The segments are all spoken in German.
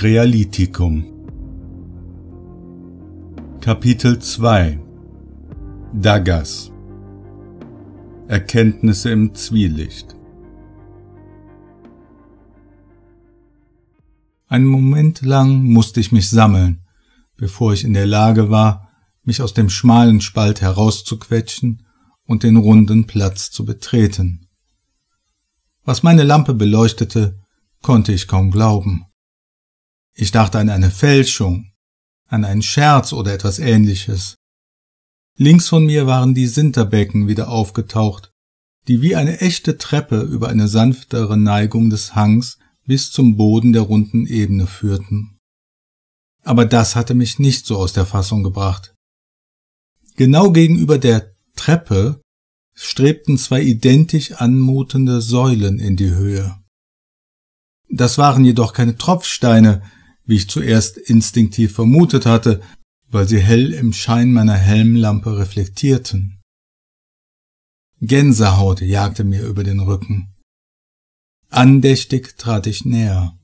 Krealitikum. Kapitel 2 Dagas Erkenntnisse im Zwielicht Einen Moment lang musste ich mich sammeln, bevor ich in der Lage war, mich aus dem schmalen Spalt herauszuquetschen und den runden Platz zu betreten. Was meine Lampe beleuchtete, konnte ich kaum glauben. Ich dachte an eine Fälschung, an einen Scherz oder etwas ähnliches. Links von mir waren die Sinterbecken wieder aufgetaucht, die wie eine echte Treppe über eine sanftere Neigung des Hangs bis zum Boden der runden Ebene führten. Aber das hatte mich nicht so aus der Fassung gebracht. Genau gegenüber der Treppe strebten zwei identisch anmutende Säulen in die Höhe. Das waren jedoch keine Tropfsteine, wie ich zuerst instinktiv vermutet hatte, weil sie hell im Schein meiner Helmlampe reflektierten. Gänsehaut jagte mir über den Rücken. Andächtig trat ich näher.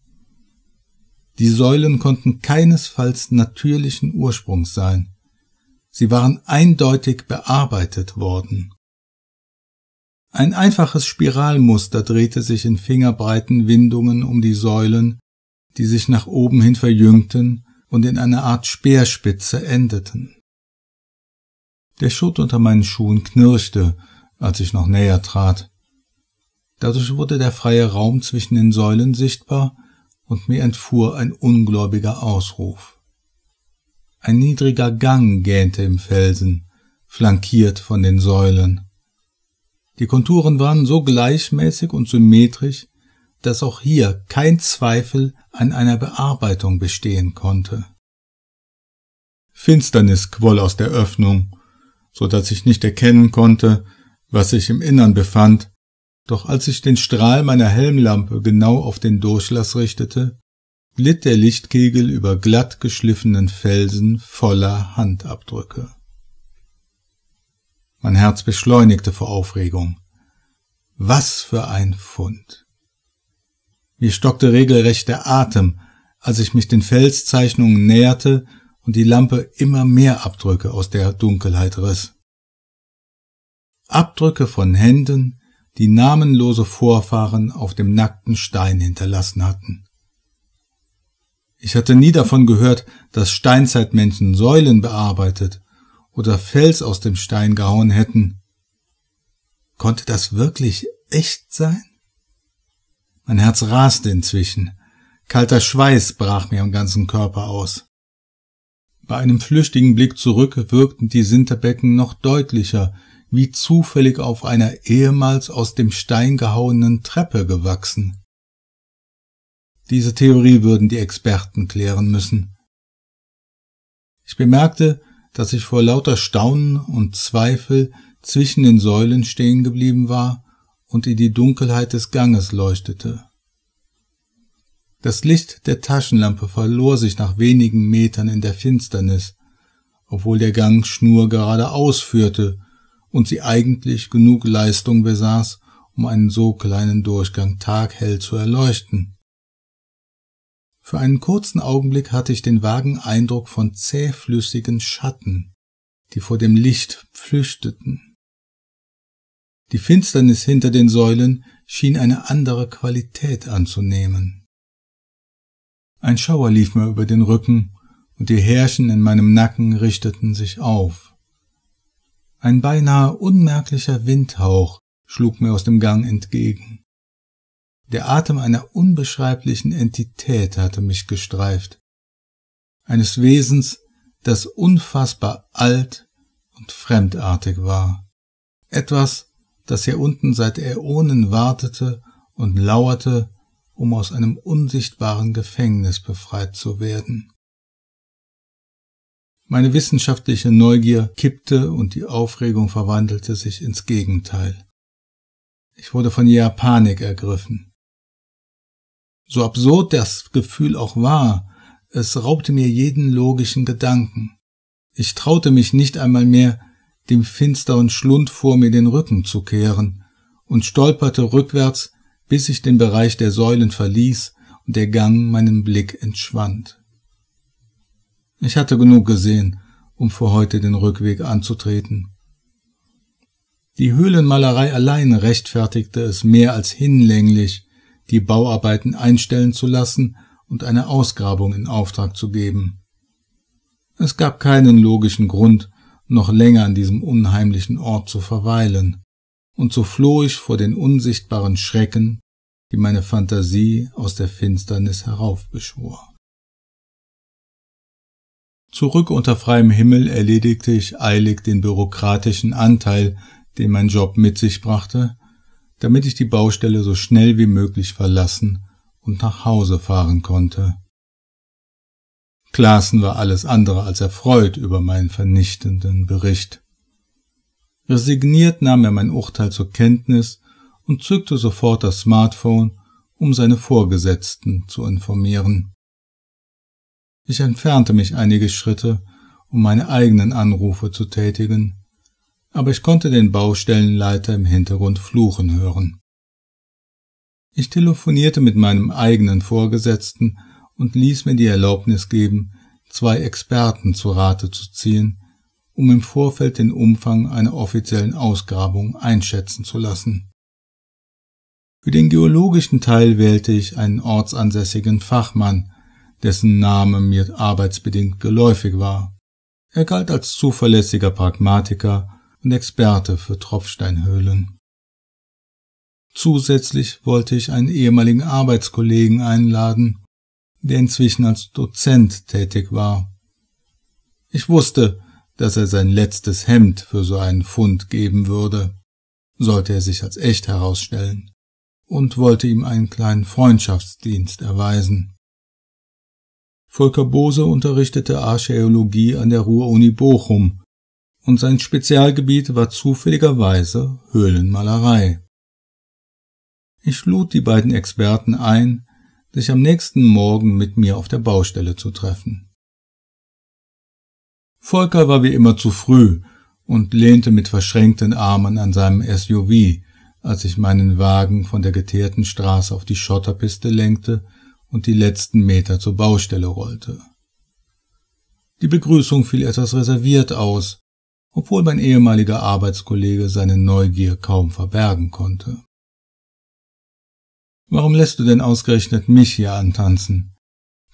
Die Säulen konnten keinesfalls natürlichen Ursprungs sein. Sie waren eindeutig bearbeitet worden. Ein einfaches Spiralmuster drehte sich in fingerbreiten Windungen um die Säulen die sich nach oben hin verjüngten und in einer Art Speerspitze endeten. Der Schutt unter meinen Schuhen knirschte, als ich noch näher trat. Dadurch wurde der freie Raum zwischen den Säulen sichtbar und mir entfuhr ein ungläubiger Ausruf. Ein niedriger Gang gähnte im Felsen, flankiert von den Säulen. Die Konturen waren so gleichmäßig und symmetrisch, dass auch hier kein Zweifel an einer Bearbeitung bestehen konnte. Finsternis quoll aus der Öffnung, so dass ich nicht erkennen konnte, was sich im Innern befand, doch als ich den Strahl meiner Helmlampe genau auf den Durchlass richtete, glitt der Lichtkegel über glatt geschliffenen Felsen voller Handabdrücke. Mein Herz beschleunigte vor Aufregung. Was für ein Fund. Mir stockte regelrecht der Atem, als ich mich den Felszeichnungen näherte und die Lampe immer mehr Abdrücke aus der Dunkelheit riss. Abdrücke von Händen, die namenlose Vorfahren auf dem nackten Stein hinterlassen hatten. Ich hatte nie davon gehört, dass Steinzeitmenschen Säulen bearbeitet oder Fels aus dem Stein gehauen hätten. Konnte das wirklich echt sein? Mein Herz raste inzwischen. Kalter Schweiß brach mir am ganzen Körper aus. Bei einem flüchtigen Blick zurück wirkten die Sinterbecken noch deutlicher, wie zufällig auf einer ehemals aus dem Stein gehauenen Treppe gewachsen. Diese Theorie würden die Experten klären müssen. Ich bemerkte, dass ich vor lauter Staunen und Zweifel zwischen den Säulen stehen geblieben war und in die Dunkelheit des Ganges leuchtete. Das Licht der Taschenlampe verlor sich nach wenigen Metern in der Finsternis, obwohl der Gang Schnur geradeaus führte und sie eigentlich genug Leistung besaß, um einen so kleinen Durchgang taghell zu erleuchten. Für einen kurzen Augenblick hatte ich den vagen Eindruck von zähflüssigen Schatten, die vor dem Licht flüchteten. Die Finsternis hinter den Säulen schien eine andere Qualität anzunehmen. Ein Schauer lief mir über den Rücken, und die Härchen in meinem Nacken richteten sich auf. Ein beinahe unmerklicher Windhauch schlug mir aus dem Gang entgegen. Der Atem einer unbeschreiblichen Entität hatte mich gestreift, eines Wesens, das unfassbar alt und fremdartig war, etwas, das hier unten seit Äonen wartete und lauerte, um aus einem unsichtbaren Gefängnis befreit zu werden. Meine wissenschaftliche Neugier kippte und die Aufregung verwandelte sich ins Gegenteil. Ich wurde von jeder Panik ergriffen. So absurd das Gefühl auch war, es raubte mir jeden logischen Gedanken. Ich traute mich nicht einmal mehr, dem finsteren Schlund vor mir den Rücken zu kehren, und stolperte rückwärts, bis ich den Bereich der Säulen verließ und der Gang meinem Blick entschwand. Ich hatte genug gesehen, um für heute den Rückweg anzutreten. Die Höhlenmalerei allein rechtfertigte es mehr als hinlänglich, die Bauarbeiten einstellen zu lassen und eine Ausgrabung in Auftrag zu geben. Es gab keinen logischen Grund, noch länger an diesem unheimlichen Ort zu verweilen, und so floh ich vor den unsichtbaren Schrecken, die meine Fantasie aus der Finsternis heraufbeschwor. Zurück unter freiem Himmel erledigte ich eilig den bürokratischen Anteil, den mein Job mit sich brachte, damit ich die Baustelle so schnell wie möglich verlassen und nach Hause fahren konnte. Klaassen war alles andere als erfreut über meinen vernichtenden Bericht. Resigniert nahm er mein Urteil zur Kenntnis und zückte sofort das Smartphone, um seine Vorgesetzten zu informieren. Ich entfernte mich einige Schritte, um meine eigenen Anrufe zu tätigen, aber ich konnte den Baustellenleiter im Hintergrund fluchen hören. Ich telefonierte mit meinem eigenen Vorgesetzten und ließ mir die Erlaubnis geben, zwei Experten zu Rate zu ziehen, um im Vorfeld den Umfang einer offiziellen Ausgrabung einschätzen zu lassen. Für den geologischen Teil wählte ich einen ortsansässigen Fachmann, dessen Name mir arbeitsbedingt geläufig war. Er galt als zuverlässiger Pragmatiker und Experte für Tropfsteinhöhlen. Zusätzlich wollte ich einen ehemaligen Arbeitskollegen einladen, der inzwischen als Dozent tätig war. Ich wusste, dass er sein letztes Hemd für so einen Fund geben würde, sollte er sich als echt herausstellen, und wollte ihm einen kleinen Freundschaftsdienst erweisen. Volker Bose unterrichtete Archäologie an der Ruhr-Uni Bochum, und sein Spezialgebiet war zufälligerweise Höhlenmalerei. Ich lud die beiden Experten ein, sich am nächsten Morgen mit mir auf der Baustelle zu treffen. Volker war wie immer zu früh und lehnte mit verschränkten Armen an seinem SUV, als ich meinen Wagen von der geteerten Straße auf die Schotterpiste lenkte und die letzten Meter zur Baustelle rollte. Die Begrüßung fiel etwas reserviert aus, obwohl mein ehemaliger Arbeitskollege seine Neugier kaum verbergen konnte. Warum lässt du denn ausgerechnet mich hier antanzen?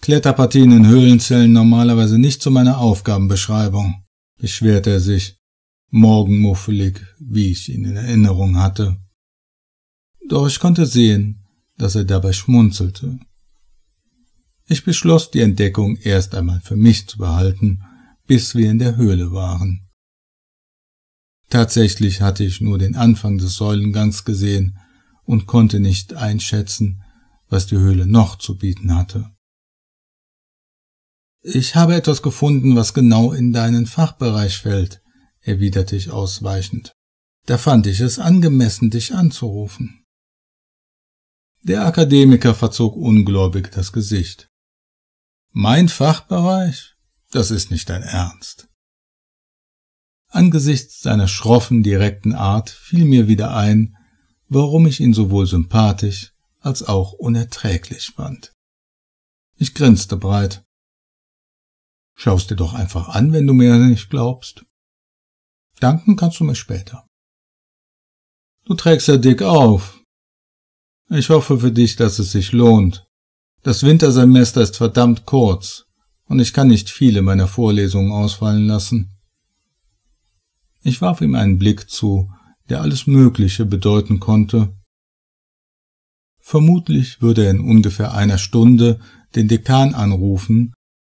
Kletterpartien in Höhlen zählen normalerweise nicht zu meiner Aufgabenbeschreibung, beschwerte er sich, morgenmuffelig, wie ich ihn in Erinnerung hatte. Doch ich konnte sehen, dass er dabei schmunzelte. Ich beschloss, die Entdeckung erst einmal für mich zu behalten, bis wir in der Höhle waren. Tatsächlich hatte ich nur den Anfang des Säulengangs gesehen, und konnte nicht einschätzen, was die Höhle noch zu bieten hatte. Ich habe etwas gefunden, was genau in deinen Fachbereich fällt, erwiderte ich ausweichend. Da fand ich es angemessen, dich anzurufen. Der Akademiker verzog ungläubig das Gesicht. Mein Fachbereich? Das ist nicht dein Ernst. Angesichts seiner schroffen, direkten Art fiel mir wieder ein, warum ich ihn sowohl sympathisch als auch unerträglich fand. Ich grinste breit. Schaust dir doch einfach an, wenn du mir nicht glaubst. Danken kannst du mir später. Du trägst ja dick auf. Ich hoffe für dich, dass es sich lohnt. Das Wintersemester ist verdammt kurz und ich kann nicht viele meiner Vorlesungen ausfallen lassen. Ich warf ihm einen Blick zu, der alles Mögliche bedeuten konnte. Vermutlich würde er in ungefähr einer Stunde den Dekan anrufen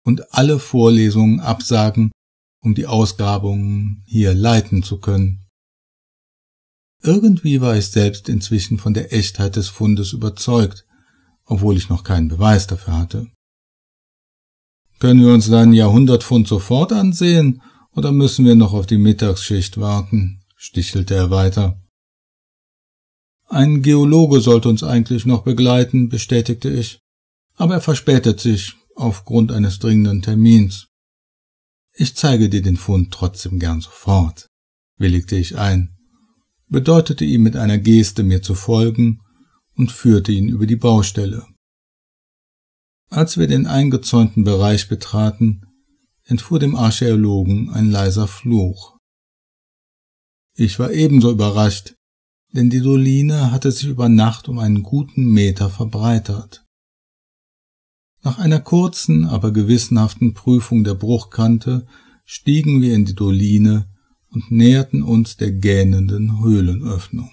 und alle Vorlesungen absagen, um die Ausgrabungen hier leiten zu können. Irgendwie war ich selbst inzwischen von der Echtheit des Fundes überzeugt, obwohl ich noch keinen Beweis dafür hatte. Können wir uns deinen Jahrhundertfund sofort ansehen oder müssen wir noch auf die Mittagsschicht warten? stichelte er weiter. Ein Geologe sollte uns eigentlich noch begleiten, bestätigte ich, aber er verspätet sich aufgrund eines dringenden Termins. Ich zeige dir den Fund trotzdem gern sofort, willigte ich ein, bedeutete ihm mit einer Geste, mir zu folgen, und führte ihn über die Baustelle. Als wir den eingezäunten Bereich betraten, entfuhr dem Archäologen ein leiser Fluch. Ich war ebenso überrascht, denn die Doline hatte sich über Nacht um einen guten Meter verbreitert. Nach einer kurzen, aber gewissenhaften Prüfung der Bruchkante stiegen wir in die Doline und näherten uns der gähnenden Höhlenöffnung.